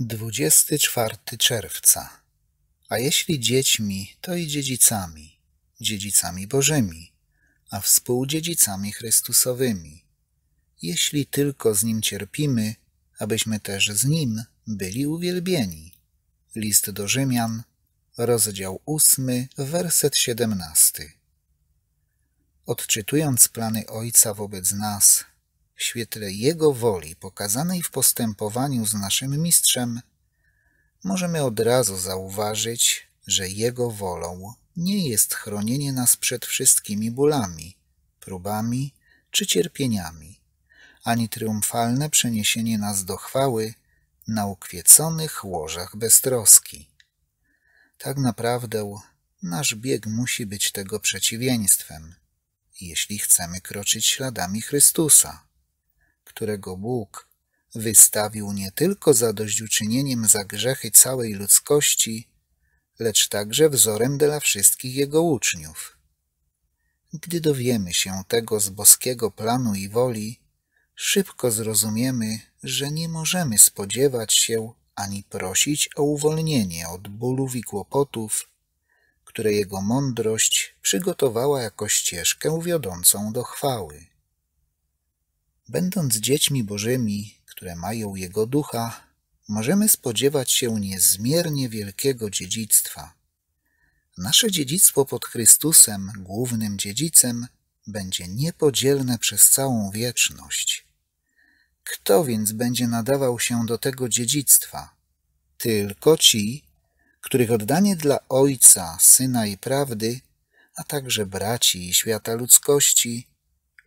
24 czerwca. A jeśli dziećmi, to i dziedzicami, dziedzicami Bożymi, a współdziedzicami Chrystusowymi. Jeśli tylko z Nim cierpimy, abyśmy też z Nim byli uwielbieni. List do Rzymian, rozdział 8, werset 17. Odczytując plany Ojca wobec nas, w świetle Jego woli pokazanej w postępowaniu z naszym Mistrzem, możemy od razu zauważyć, że Jego wolą nie jest chronienie nas przed wszystkimi bólami, próbami czy cierpieniami, ani triumfalne przeniesienie nas do chwały na ukwieconych łożach beztroski. Tak naprawdę nasz bieg musi być tego przeciwieństwem, jeśli chcemy kroczyć śladami Chrystusa którego Bóg wystawił nie tylko zadośćuczynieniem za grzechy całej ludzkości, lecz także wzorem dla wszystkich jego uczniów. Gdy dowiemy się tego z boskiego planu i woli, szybko zrozumiemy, że nie możemy spodziewać się ani prosić o uwolnienie od bólów i kłopotów, które jego mądrość przygotowała jako ścieżkę wiodącą do chwały. Będąc dziećmi Bożymi, które mają Jego ducha, możemy spodziewać się niezmiernie wielkiego dziedzictwa. Nasze dziedzictwo pod Chrystusem, głównym dziedzicem, będzie niepodzielne przez całą wieczność. Kto więc będzie nadawał się do tego dziedzictwa? Tylko ci, których oddanie dla Ojca, Syna i Prawdy, a także braci i świata ludzkości –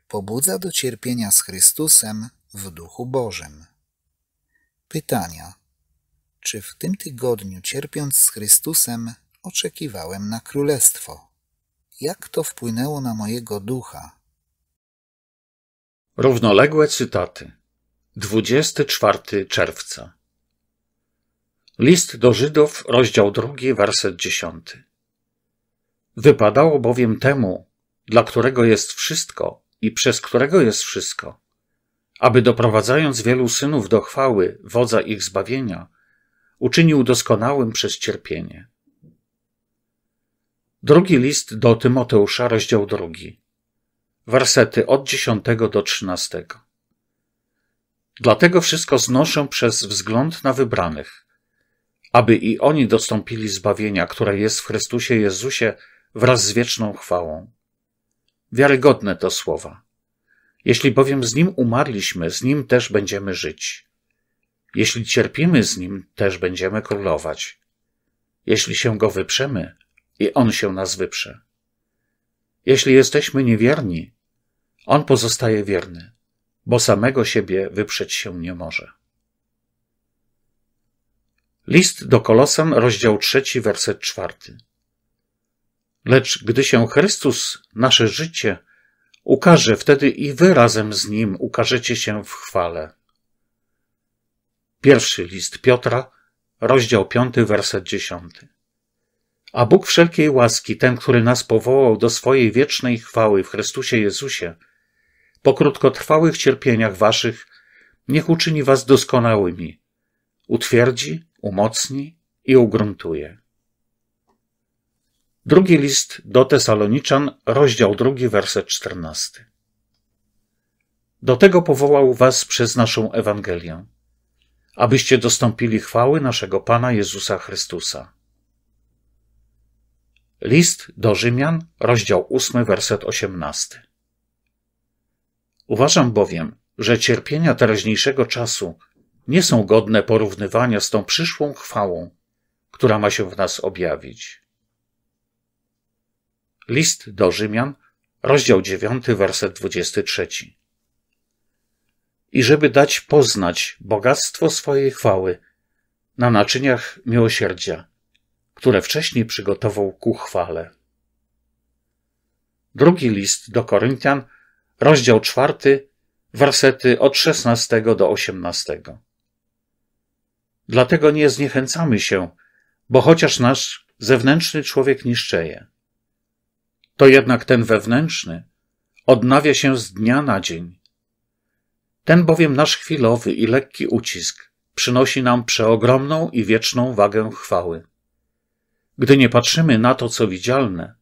pobudza do cierpienia z Chrystusem w Duchu Bożym. Pytania. Czy w tym tygodniu cierpiąc z Chrystusem oczekiwałem na Królestwo? Jak to wpłynęło na mojego ducha? Równoległe cytaty. 24 czerwca. List do Żydów, rozdział 2, werset 10. Wypadało bowiem temu, dla którego jest wszystko, i przez którego jest wszystko, aby doprowadzając wielu synów do chwały, wodza ich zbawienia, uczynił doskonałym przez cierpienie. Drugi list do Tymoteusza, rozdział drugi, wersety od 10 do 13. Dlatego wszystko znoszę przez wzgląd na wybranych, aby i oni dostąpili zbawienia, które jest w Chrystusie Jezusie wraz z wieczną chwałą. Wiarygodne to słowa. Jeśli bowiem z Nim umarliśmy, z Nim też będziemy żyć. Jeśli cierpimy z Nim, też będziemy królować. Jeśli się Go wyprzemy, i On się nas wyprze. Jeśli jesteśmy niewierni, On pozostaje wierny, bo samego siebie wyprzeć się nie może. List do Kolosan, rozdział trzeci, werset czwarty. Lecz gdy się Chrystus, nasze życie, ukaże, wtedy i wy razem z Nim ukażecie się w chwale. Pierwszy list Piotra, rozdział piąty, werset 10. A Bóg wszelkiej łaski, ten, który nas powołał do swojej wiecznej chwały w Chrystusie Jezusie, po krótkotrwałych cierpieniach waszych, niech uczyni was doskonałymi, utwierdzi, umocni i ugruntuje. Drugi list do Tesaloniczan, rozdział drugi, werset czternasty. Do tego powołał was przez naszą Ewangelię, abyście dostąpili chwały naszego Pana Jezusa Chrystusa. List do Rzymian, rozdział ósmy, werset osiemnasty. Uważam bowiem, że cierpienia teraźniejszego czasu nie są godne porównywania z tą przyszłą chwałą, która ma się w nas objawić. List do Rzymian, rozdział 9, werset 23. I żeby dać poznać bogactwo swojej chwały na naczyniach miłosierdzia, które wcześniej przygotował ku chwale. Drugi list do Koryntian, rozdział 4, wersety od 16 do 18. Dlatego nie zniechęcamy się, bo chociaż nasz zewnętrzny człowiek niszczeje, to jednak ten wewnętrzny odnawia się z dnia na dzień. Ten bowiem nasz chwilowy i lekki ucisk przynosi nam przeogromną i wieczną wagę chwały. Gdy nie patrzymy na to, co widzialne,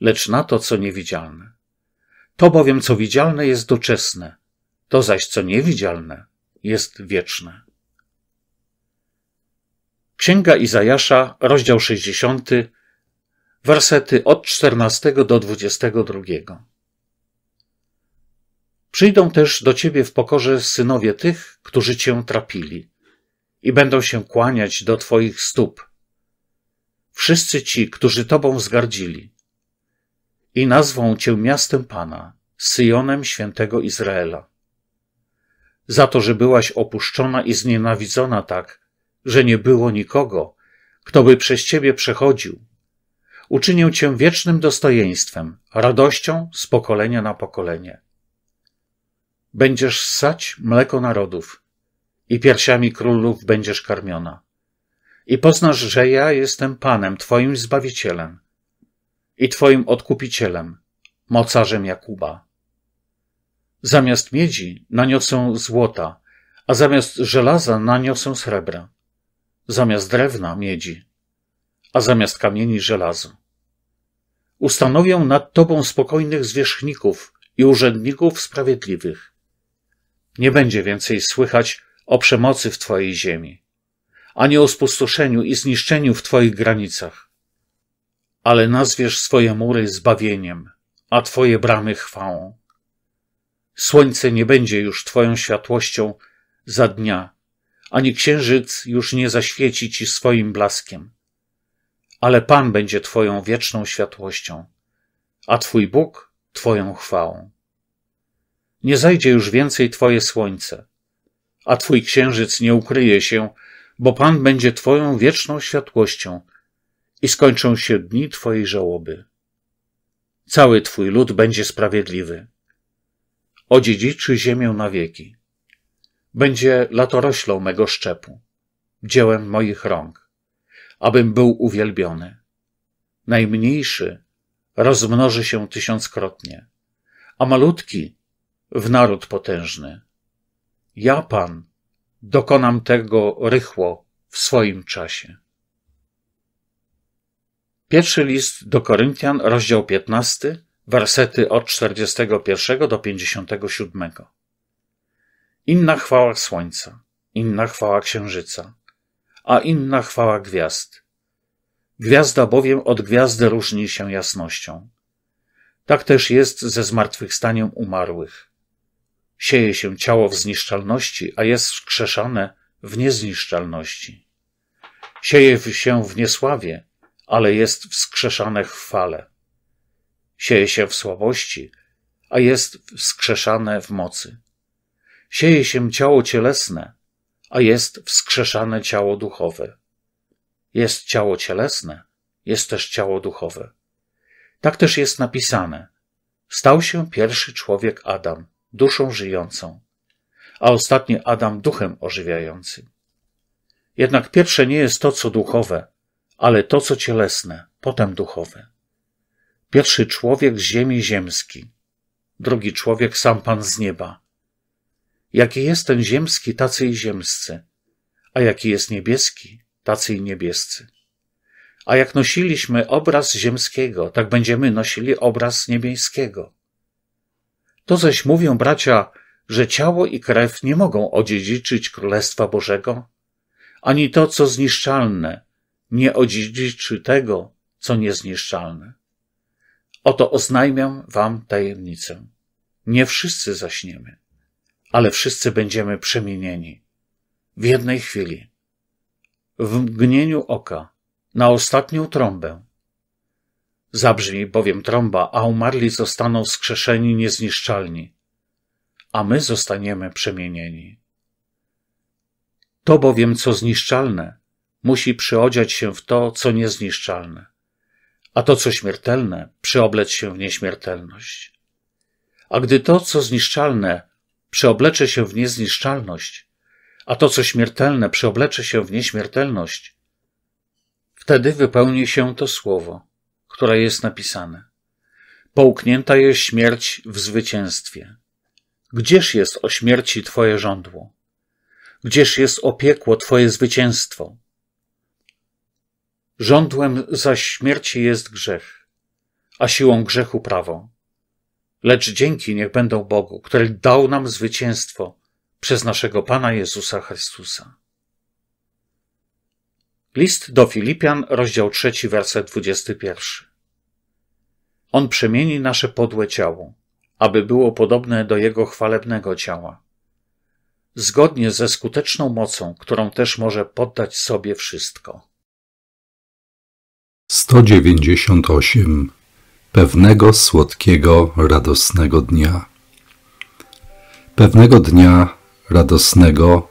lecz na to, co niewidzialne. To bowiem, co widzialne, jest doczesne, to zaś, co niewidzialne, jest wieczne. Księga Izajasza, rozdział 60, wersety od 14 do 22. Przyjdą też do ciebie w pokorze synowie tych, którzy cię trapili, i będą się kłaniać do twoich stóp. Wszyscy ci, którzy tobą zgardzili, i nazwą cię miastem Pana, Syjonem świętego Izraela. Za to, że byłaś opuszczona i znienawidzona tak, że nie było nikogo, kto by przez ciebie przechodził uczynię Cię wiecznym dostojeństwem, radością z pokolenia na pokolenie. Będziesz ssać mleko narodów i piersiami królów będziesz karmiona. I poznasz, że ja jestem Panem, Twoim Zbawicielem i Twoim Odkupicielem, mocarzem Jakuba. Zamiast miedzi naniosę złota, a zamiast żelaza naniosę srebra, zamiast drewna miedzi, a zamiast kamieni żelazo. Ustanowią nad tobą spokojnych zwierzchników i urzędników sprawiedliwych. Nie będzie więcej słychać o przemocy w twojej ziemi, ani o spustoszeniu i zniszczeniu w twoich granicach. Ale nazwiesz swoje mury zbawieniem, a twoje bramy chwałą. Słońce nie będzie już twoją światłością za dnia, ani księżyc już nie zaświeci ci swoim blaskiem ale Pan będzie Twoją wieczną światłością, a Twój Bóg Twoją chwałą. Nie zajdzie już więcej Twoje słońce, a Twój księżyc nie ukryje się, bo Pan będzie Twoją wieczną światłością i skończą się dni Twojej żałoby. Cały Twój lud będzie sprawiedliwy. Odziedziczy ziemię na wieki. Będzie latoroślą mego szczepu, dziełem moich rąk abym był uwielbiony. Najmniejszy rozmnoży się tysiąckrotnie, a malutki w naród potężny. Ja, Pan, dokonam tego rychło w swoim czasie. Pierwszy list do Koryntian, rozdział 15, wersety od 41 do 57. Inna chwała słońca, inna chwała księżyca, a inna chwała gwiazd. Gwiazda bowiem od gwiazdy różni się jasnością. Tak też jest ze zmartwychwstaniem umarłych. Sieje się ciało w zniszczalności, a jest wskrzeszane w niezniszczalności. Sieje się w niesławie, ale jest wskrzeszane chwale. Sieje się w słabości, a jest wskrzeszane w mocy. Sieje się ciało cielesne, a jest wskrzeszane ciało duchowe. Jest ciało cielesne, jest też ciało duchowe. Tak też jest napisane. Stał się pierwszy człowiek Adam, duszą żyjącą, a ostatni Adam duchem ożywiającym. Jednak pierwsze nie jest to, co duchowe, ale to, co cielesne, potem duchowe. Pierwszy człowiek z ziemi ziemski, drugi człowiek sam Pan z nieba, Jaki jest ten ziemski, tacy i ziemscy, a jaki jest niebieski, tacy i niebiescy. A jak nosiliśmy obraz ziemskiego, tak będziemy nosili obraz niebieskiego. To zaś mówią bracia, że ciało i krew nie mogą odziedziczyć Królestwa Bożego, ani to, co zniszczalne, nie odziedziczy tego, co niezniszczalne. Oto oznajmiam wam tajemnicę. Nie wszyscy zaśniemy ale wszyscy będziemy przemienieni. W jednej chwili, w mgnieniu oka, na ostatnią trąbę. Zabrzmi bowiem trąba, a umarli zostaną skrzeszeni niezniszczalni, a my zostaniemy przemienieni. To bowiem, co zniszczalne, musi przyodziać się w to, co niezniszczalne, a to, co śmiertelne, przyobleć się w nieśmiertelność. A gdy to, co zniszczalne, przeoblecze się w niezniszczalność, a to, co śmiertelne, przeoblecze się w nieśmiertelność. Wtedy wypełni się to słowo, które jest napisane. Połknięta jest śmierć w zwycięstwie. Gdzież jest o śmierci Twoje żądło? Gdzież jest opiekło Twoje zwycięstwo? Żądłem zaś śmierci jest grzech, a siłą grzechu prawo. Lecz dzięki niech będą Bogu, który dał nam zwycięstwo przez naszego Pana Jezusa Chrystusa. List do Filipian, rozdział 3, werset 21. On przemieni nasze podłe ciało, aby było podobne do Jego chwalebnego ciała, zgodnie ze skuteczną mocą, którą też może poddać sobie wszystko. 198 pewnego słodkiego, radosnego dnia. Pewnego dnia radosnego,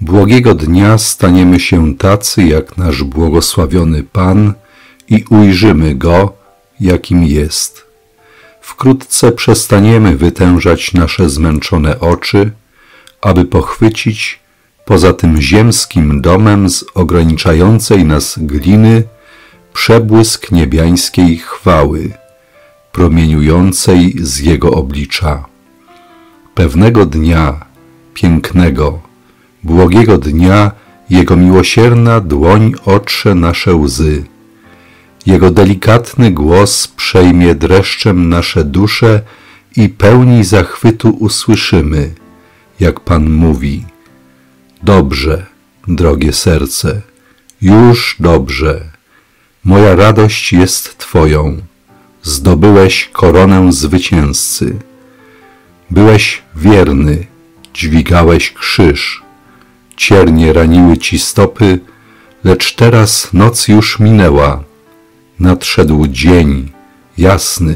błogiego dnia staniemy się tacy jak nasz błogosławiony Pan i ujrzymy Go, jakim jest. Wkrótce przestaniemy wytężać nasze zmęczone oczy, aby pochwycić poza tym ziemskim domem z ograniczającej nas gliny przebłysk niebiańskiej chwały promieniującej z jego oblicza. Pewnego dnia, pięknego, błogiego dnia, jego miłosierna dłoń otrze nasze łzy. Jego delikatny głos przejmie dreszczem nasze dusze i pełni zachwytu usłyszymy, jak Pan mówi: Dobrze, drogie serce, już dobrze. Moja radość jest Twoją zdobyłeś koronę zwycięzcy. Byłeś wierny, dźwigałeś krzyż. Ciernie raniły ci stopy, lecz teraz noc już minęła. Nadszedł dzień, jasny,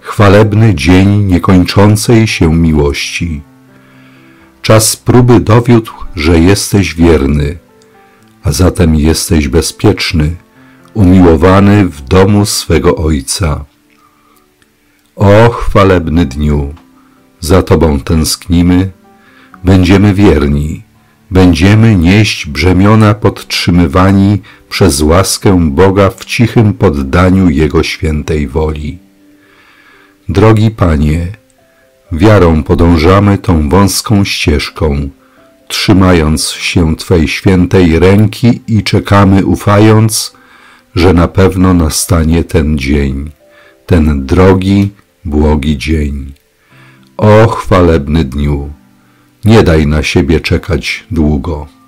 chwalebny dzień niekończącej się miłości. Czas próby dowiódł, że jesteś wierny, a zatem jesteś bezpieczny, umiłowany w domu swego Ojca. O chwalebny dniu, za Tobą tęsknimy, będziemy wierni, będziemy nieść brzemiona podtrzymywani przez łaskę Boga w cichym poddaniu Jego świętej woli. Drogi Panie, wiarą podążamy tą wąską ścieżką, trzymając się Twej świętej ręki i czekamy, ufając, że na pewno nastanie ten dzień, ten drogi, błogi dzień. O chwalebny dniu, nie daj na siebie czekać długo.